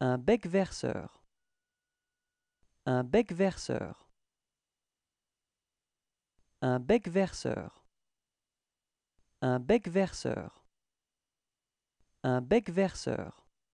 Un bec verseur. Un bec verseur. Un bec verseur. Un bec verseur. Un bec verseur.